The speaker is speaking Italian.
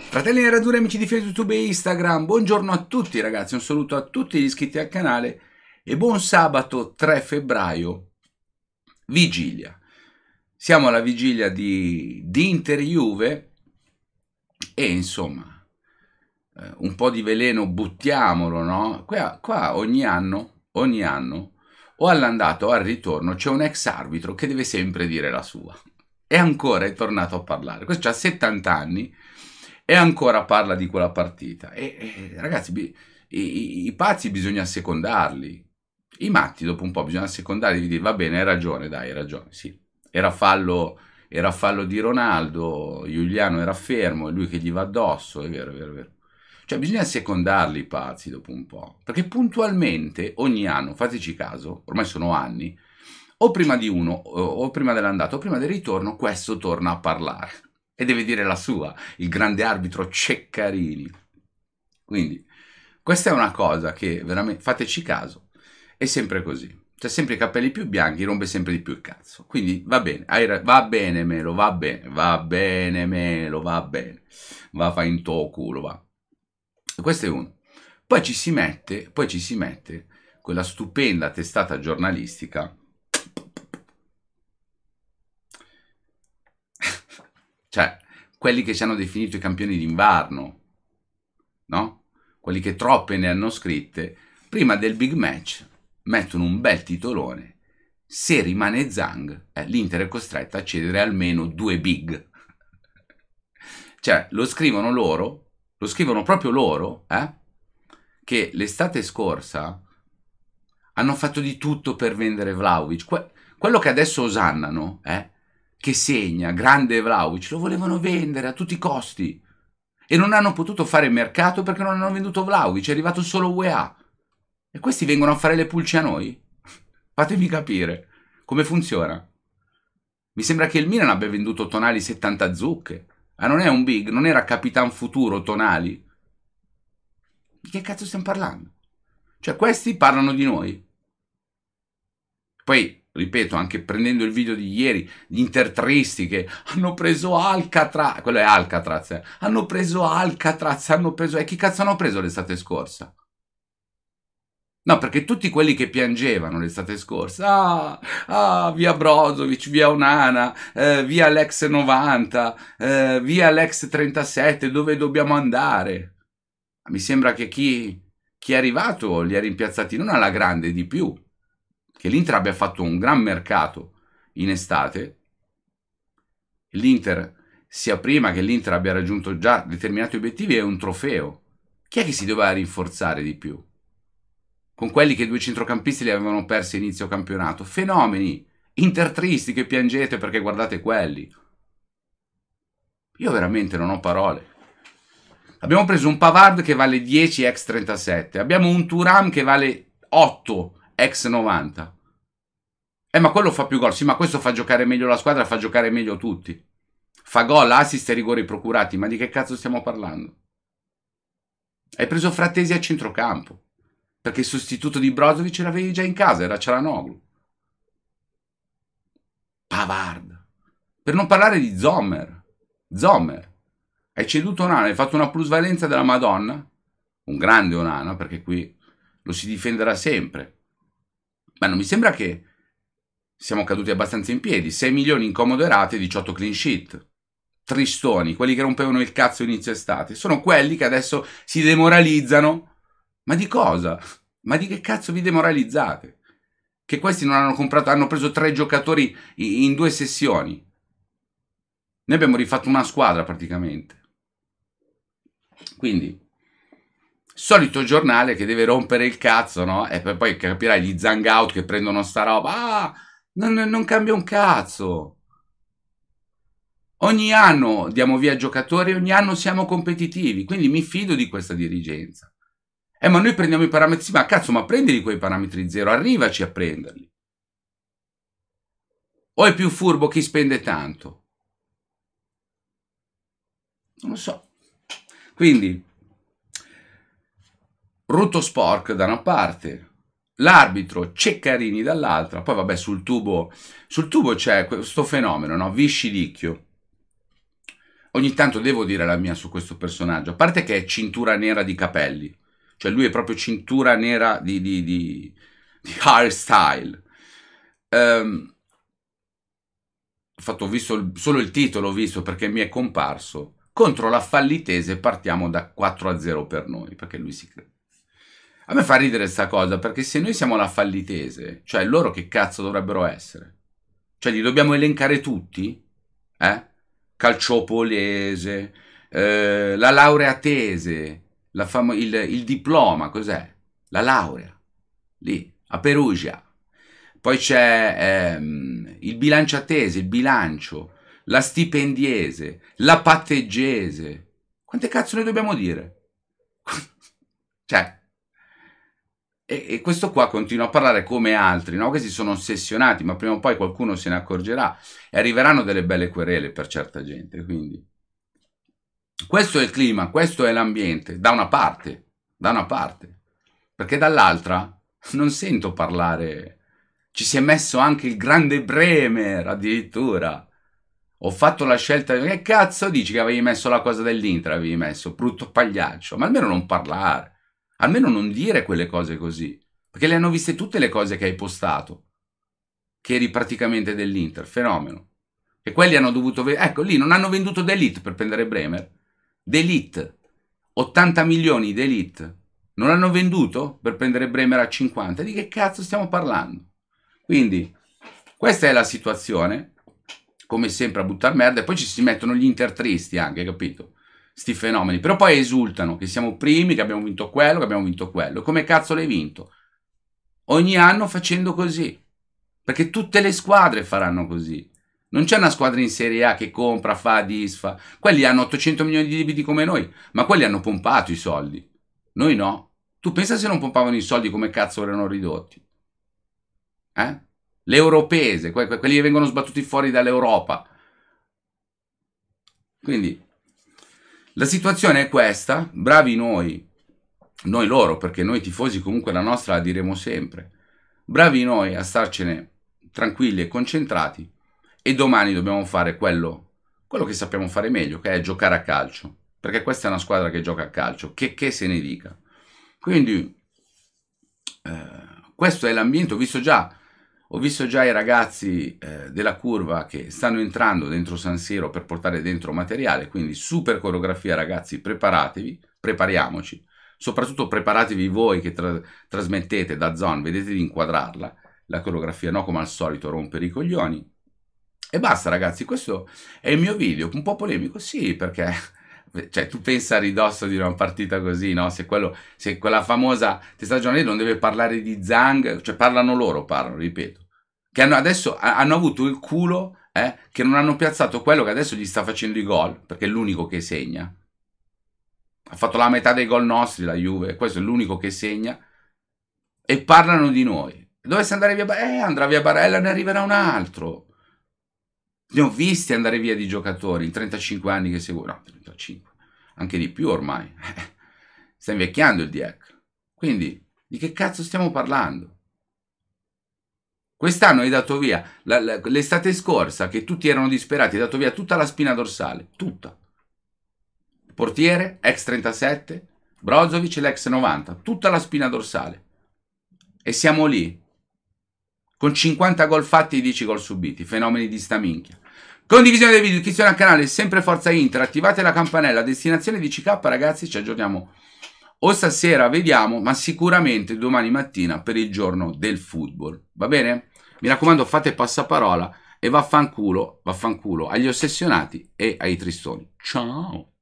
Fratelli Nerazzurri, amici di Facebook, YouTube e Instagram, buongiorno a tutti ragazzi, un saluto a tutti gli iscritti al canale e buon sabato 3 febbraio, vigilia. Siamo alla vigilia di, di Inter-Juve e insomma, eh, un po' di veleno buttiamolo, no? Qua, qua ogni anno, ogni anno, o all'andato o al ritorno c'è un ex arbitro che deve sempre dire la sua. E ancora è tornato a parlare. Questo ha 70 anni e ancora parla di quella partita. E, e ragazzi, bi, i, i, pazzi bisogna secondarli. I matti dopo un po' bisogna secondarli e dire va bene, hai ragione, dai, hai ragione, sì. Era fallo, era fallo di Ronaldo, Giuliano era fermo, è lui che gli va addosso, è vero, è vero, è vero. Cioè bisogna secondarli i pazzi dopo un po', perché puntualmente ogni anno, fateci caso, ormai sono anni, o prima di uno, o prima dell'andata, o prima del ritorno, questo torna a parlare e deve dire la sua, il grande arbitro Ceccarini. Quindi, questa è una cosa che veramente, fateci caso, è sempre così. C'è sempre i capelli più bianchi, rompe sempre di più il cazzo. Quindi va bene, va bene Melo, va bene, va bene Melo, va bene. Va fa in tuo culo, va. Questo è uno. Poi ci si mette, poi ci si mette quella stupenda testata giornalistica cioè quelli che ci hanno definito i campioni d'inverno, no? quelli che troppe ne hanno scritte, prima del big match mettono un bel titolone. Se rimane Zhang, eh, l'Inter è costretta a cedere almeno due big. cioè, lo scrivono loro, lo scrivono proprio loro, eh, che l'estate scorsa hanno fatto di tutto per vendere Vlaovic. Que- quello che adesso osannano, eh, che segna, grande Vlaovic, lo volevano vendere a tutti i costi e non hanno potuto fare mercato perché non hanno venduto Vlaovic, è arrivato solo UEA. E questi vengono a fare le pulce a noi? Fatemi capire come funziona. Mi sembra che il Milan abbia venduto Tonali 70 zucche. ma ah, non è un big, non era Capitan Futuro Tonali. Di che cazzo stiamo parlando? Cioè, questi parlano di noi. Poi ripeto, anche prendendo il video di ieri, gli intertristi che hanno preso Alcatraz, quello è Alcatraz, eh. hanno preso Alcatraz, hanno preso... E chi cazzo hanno preso l'estate scorsa? No, perché tutti quelli che piangevano l'estate scorsa, ah, ah via Brozovic, via Onana, eh, via l'ex 90, eh, via l'ex 37, dove dobbiamo andare? Mi sembra che chi, chi è arrivato li ha rimpiazzati non alla grande di più, che l'Inter abbia fatto un gran mercato in estate, l'Inter sia prima che l'Inter abbia raggiunto già determinati obiettivi è un trofeo. Chi è che si doveva rinforzare di più? Con quelli che due centrocampisti li avevano persi inizio campionato. Fenomeni! Intertristi che piangete perché guardate quelli. Io veramente non ho parole. Abbiamo preso un Pavard che vale 10 x 37. Abbiamo un Turam che vale 8 ex 90. Eh, ma quello fa più gol. Sì, ma questo fa giocare meglio la squadra, fa giocare meglio tutti. Fa gol, assist e rigori procurati. Ma di che cazzo stiamo parlando? Hai preso Frattesi a centrocampo. Perché il sostituto di Brozovic l'avevi già in casa, era Cialanoglu. Pavard. Per non parlare di Zomer. Zomer. Hai ceduto Onana, hai fatto una plusvalenza della Madonna. Un grande Onana, perché qui lo si difenderà sempre ma non mi sembra che siamo caduti abbastanza in piedi. 6 milioni in comodo erate, 18 clean sheet. Tristoni, quelli che rompevano il cazzo inizio estate, sono quelli che adesso si demoralizzano. Ma di cosa? Ma di che cazzo vi demoralizzate? Che questi non hanno comprato, hanno preso tre giocatori in due sessioni. Noi abbiamo rifatto una squadra praticamente. Quindi, solito giornale che deve rompere il cazzo, no? E poi capirai gli zang out che prendono sta roba, ah, non, non cambia un cazzo. Ogni anno diamo via giocatori, ogni anno siamo competitivi, quindi mi fido di questa dirigenza. Eh, ma noi prendiamo i parametri, ma cazzo, ma prendili quei parametri zero, arrivaci a prenderli. O è più furbo chi spende tanto? Non lo so. Quindi, Ruto Spork da una parte, l'arbitro Ceccarini dall'altra, poi vabbè sul tubo, sul tubo c'è questo fenomeno, no? Viscidicchio. Ogni tanto devo dire la mia su questo personaggio, a parte che è cintura nera di capelli, cioè lui è proprio cintura nera di, di, di, di hairstyle. Um, ho, fatto, ho visto il, solo il titolo, ho visto perché mi è comparso. Contro la Fallitese partiamo da 4 a 0 per noi, perché lui si crede a me fa ridere sta cosa, perché se noi siamo la fallitese, cioè loro che cazzo dovrebbero essere? Cioè li dobbiamo elencare tutti? Eh? Calciopolese, eh, la laureatese, la famo- il, il diploma, cos'è? La laurea, lì, a Perugia. Poi c'è ehm, il bilanciatese, il bilancio, la stipendiese, la patteggese. Quante cazzo ne dobbiamo dire? cioè, e, e, questo qua continua a parlare come altri, no? che si sono ossessionati, ma prima o poi qualcuno se ne accorgerà e arriveranno delle belle querele per certa gente. Quindi questo è il clima, questo è l'ambiente, da una parte, da una parte, perché dall'altra non sento parlare. Ci si è messo anche il grande Bremer addirittura. Ho fatto la scelta. Che cazzo dici che avevi messo la cosa dell'intra? Avevi messo brutto pagliaccio, ma almeno non parlare Almeno non dire quelle cose così, perché le hanno viste tutte le cose che hai postato, che eri praticamente dell'Inter, fenomeno. E quelli hanno dovuto... Ecco, lì non hanno venduto D'Elite per prendere Bremer. D'Elite, 80 milioni D'Elite, non hanno venduto per prendere Bremer a 50. Di che cazzo stiamo parlando? Quindi, questa è la situazione, come sempre a buttare merda, e poi ci si mettono gli intertristi anche, capito? sti fenomeni, però poi esultano che siamo primi, che abbiamo vinto quello, che abbiamo vinto quello. Come cazzo l'hai vinto? Ogni anno facendo così. Perché tutte le squadre faranno così. Non c'è una squadra in Serie A che compra, fa, disfa. Quelli hanno 800 milioni di debiti come noi, ma quelli hanno pompato i soldi. Noi no. Tu pensa se non pompavano i soldi come cazzo erano ridotti? Eh? Le europese, que que quelli che vengono sbattuti fuori dall'Europa. Quindi la situazione è questa, bravi noi, noi loro, perché noi tifosi comunque la nostra la diremo sempre, bravi noi a starcene tranquilli e concentrati e domani dobbiamo fare quello, quello che sappiamo fare meglio, che è giocare a calcio, perché questa è una squadra che gioca a calcio, che, che se ne dica. Quindi eh, questo è l'ambiente, ho visto già ho visto già i ragazzi eh, della curva che stanno entrando dentro San Siro per portare dentro materiale, quindi super coreografia ragazzi, preparatevi, prepariamoci, soprattutto preparatevi voi che tra trasmettete da zone, vedete di inquadrarla, la coreografia no come al solito rompere i coglioni. E basta ragazzi, questo è il mio video, un po' polemico, sì perché cioè tu pensa a ridosso di una partita così, no? Se, quello, se quella famosa testata giornalista non deve parlare di Zang, cioè parlano loro, parlano, ripeto, che hanno, adesso hanno avuto il culo eh, che non hanno piazzato quello che adesso gli sta facendo i gol, perché è l'unico che segna. Ha fatto la metà dei gol nostri la Juve, questo è l'unico che segna. E parlano di noi. Dovesse andare via, eh, andrà via Barella, ne arriverà un altro. Ne ho visti andare via di giocatori in 35 anni che seguo, no, 35, anche di più ormai. Sta invecchiando il DEC. Quindi, di che cazzo stiamo parlando? Quest'anno hai dato via, l'estate scorsa, che tutti erano disperati, hai dato via tutta la spina dorsale, tutta. Portiere, ex 37, Brozovic, l'ex 90, tutta la spina dorsale. E siamo lì, con 50 gol fatti e 10 gol subiti, fenomeni di staminchia. Condivisione dei video, iscrizione al canale, sempre Forza Inter, attivate la campanella, destinazione di CK ragazzi, ci aggiorniamo o stasera, vediamo, ma sicuramente domani mattina per il giorno del football, va bene? Mi raccomando fate passaparola e vaffanculo, vaffanculo agli ossessionati e ai tristoni. Ciao!